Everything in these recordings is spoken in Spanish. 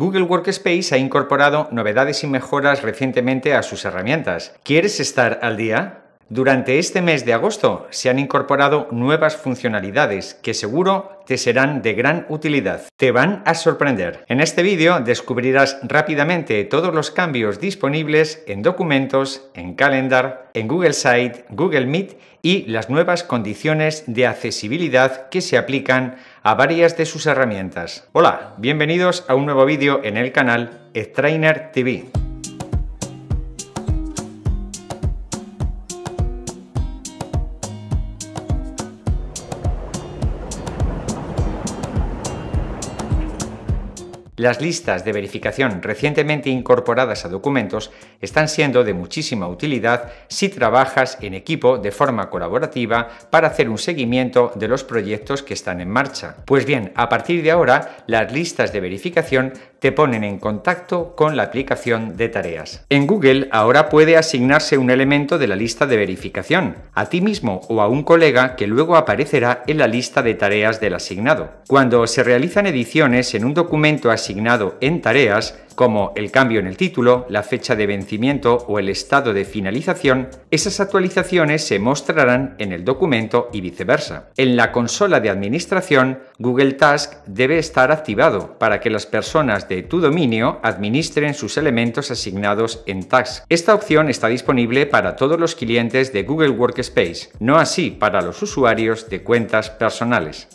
Google Workspace ha incorporado novedades y mejoras recientemente a sus herramientas. ¿Quieres estar al día? Durante este mes de agosto se han incorporado nuevas funcionalidades que seguro te serán de gran utilidad. Te van a sorprender. En este vídeo descubrirás rápidamente todos los cambios disponibles en documentos, en Calendar, en Google Site, Google Meet y las nuevas condiciones de accesibilidad que se aplican a varias de sus herramientas. Hola, bienvenidos a un nuevo vídeo en el canal Strainer TV. Las listas de verificación recientemente incorporadas a documentos están siendo de muchísima utilidad si trabajas en equipo de forma colaborativa para hacer un seguimiento de los proyectos que están en marcha. Pues bien, a partir de ahora, las listas de verificación te ponen en contacto con la aplicación de tareas. En Google ahora puede asignarse un elemento de la lista de verificación, a ti mismo o a un colega que luego aparecerá en la lista de tareas del asignado. Cuando se realizan ediciones en un documento así asignado en tareas como el cambio en el título, la fecha de vencimiento o el estado de finalización, esas actualizaciones se mostrarán en el documento y viceversa. En la consola de administración, Google Task debe estar activado para que las personas de tu dominio administren sus elementos asignados en Task. Esta opción está disponible para todos los clientes de Google Workspace, no así para los usuarios de cuentas personales.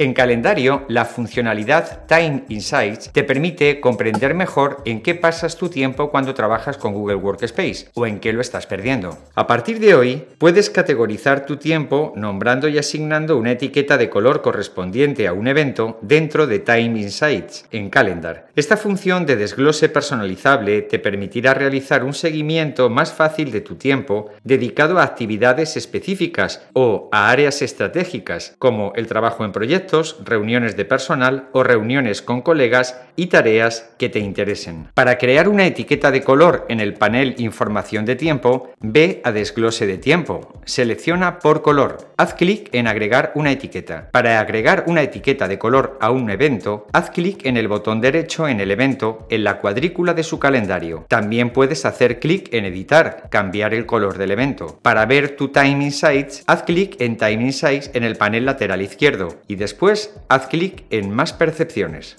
En calendario, la funcionalidad Time Insights te permite comprender mejor en qué pasas tu tiempo cuando trabajas con Google Workspace o en qué lo estás perdiendo. A partir de hoy, puedes categorizar tu tiempo nombrando y asignando una etiqueta de color correspondiente a un evento dentro de Time Insights en Calendar. Esta función de desglose personalizable te permitirá realizar un seguimiento más fácil de tu tiempo dedicado a actividades específicas o a áreas estratégicas como el trabajo en proyectos reuniones de personal o reuniones con colegas y tareas que te interesen. Para crear una etiqueta de color en el panel Información de tiempo, ve a Desglose de tiempo. Selecciona por color. Haz clic en Agregar una etiqueta. Para agregar una etiqueta de color a un evento, haz clic en el botón derecho en el evento en la cuadrícula de su calendario. También puedes hacer clic en Editar, cambiar el color del evento. Para ver tu Time Insights, haz clic en Time Insights en el panel lateral izquierdo y después Después, haz clic en Más percepciones.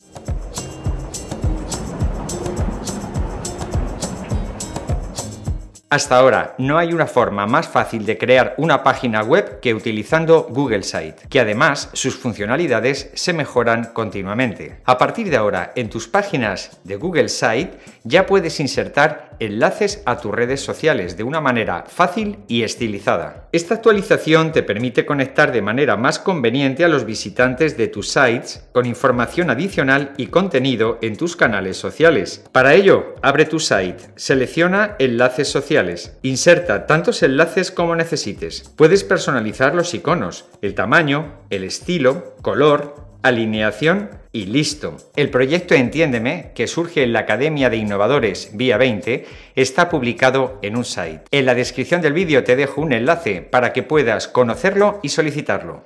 Hasta ahora, no hay una forma más fácil de crear una página web que utilizando Google Site, que además sus funcionalidades se mejoran continuamente. A partir de ahora, en tus páginas de Google Site ya puedes insertar enlaces a tus redes sociales de una manera fácil y estilizada. Esta actualización te permite conectar de manera más conveniente a los visitantes de tus sites con información adicional y contenido en tus canales sociales. Para ello, abre tu site, selecciona enlaces sociales Inserta tantos enlaces como necesites. Puedes personalizar los iconos, el tamaño, el estilo, color, alineación y listo. El proyecto Entiéndeme, que surge en la Academia de Innovadores Vía 20, está publicado en un site. En la descripción del vídeo te dejo un enlace para que puedas conocerlo y solicitarlo.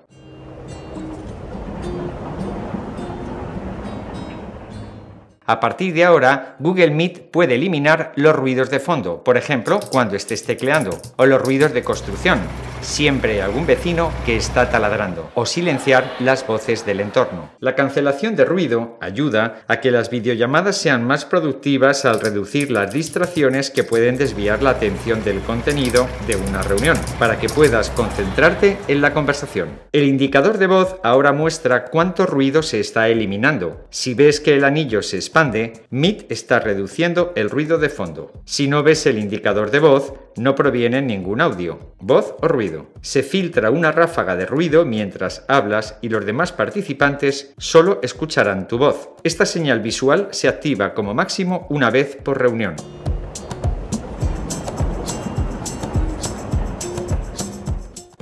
A partir de ahora, Google Meet puede eliminar los ruidos de fondo, por ejemplo, cuando estés tecleando, o los ruidos de construcción. Siempre algún vecino que está taladrando, o silenciar las voces del entorno. La cancelación de ruido ayuda a que las videollamadas sean más productivas al reducir las distracciones que pueden desviar la atención del contenido de una reunión, para que puedas concentrarte en la conversación. El indicador de voz ahora muestra cuánto ruido se está eliminando. Si ves que el anillo se expande, Meet está reduciendo el ruido de fondo. Si no ves el indicador de voz, no proviene ningún audio, voz o ruido. Se filtra una ráfaga de ruido mientras hablas y los demás participantes solo escucharán tu voz. Esta señal visual se activa como máximo una vez por reunión.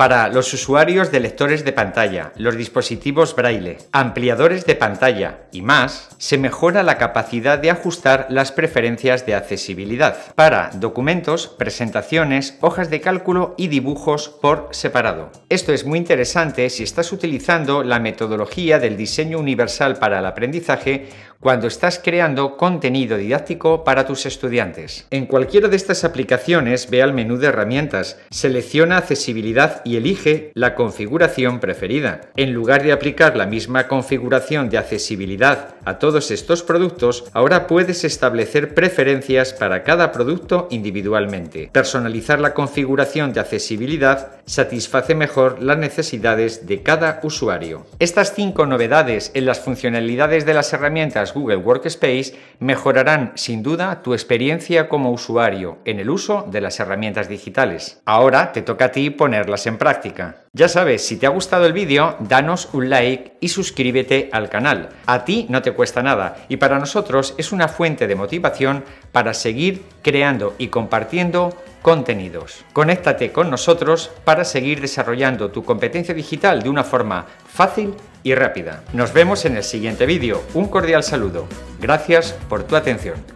para los usuarios de lectores de pantalla, los dispositivos braille, ampliadores de pantalla y más, se mejora la capacidad de ajustar las preferencias de accesibilidad para documentos, presentaciones, hojas de cálculo y dibujos por separado. Esto es muy interesante si estás utilizando la metodología del diseño universal para el aprendizaje cuando estás creando contenido didáctico para tus estudiantes. En cualquiera de estas aplicaciones ve al menú de herramientas, selecciona accesibilidad y elige la configuración preferida. En lugar de aplicar la misma configuración de accesibilidad a todos estos productos, ahora puedes establecer preferencias para cada producto individualmente, personalizar la configuración de accesibilidad satisface mejor las necesidades de cada usuario. Estas cinco novedades en las funcionalidades de las herramientas Google Workspace mejorarán sin duda tu experiencia como usuario en el uso de las herramientas digitales. Ahora te toca a ti ponerlas en práctica. Ya sabes, si te ha gustado el vídeo, danos un like y suscríbete al canal. A ti no te cuesta nada y para nosotros es una fuente de motivación para seguir creando y compartiendo contenidos. Conéctate con nosotros para seguir desarrollando tu competencia digital de una forma fácil y rápida. Nos vemos en el siguiente vídeo. Un cordial saludo. Gracias por tu atención.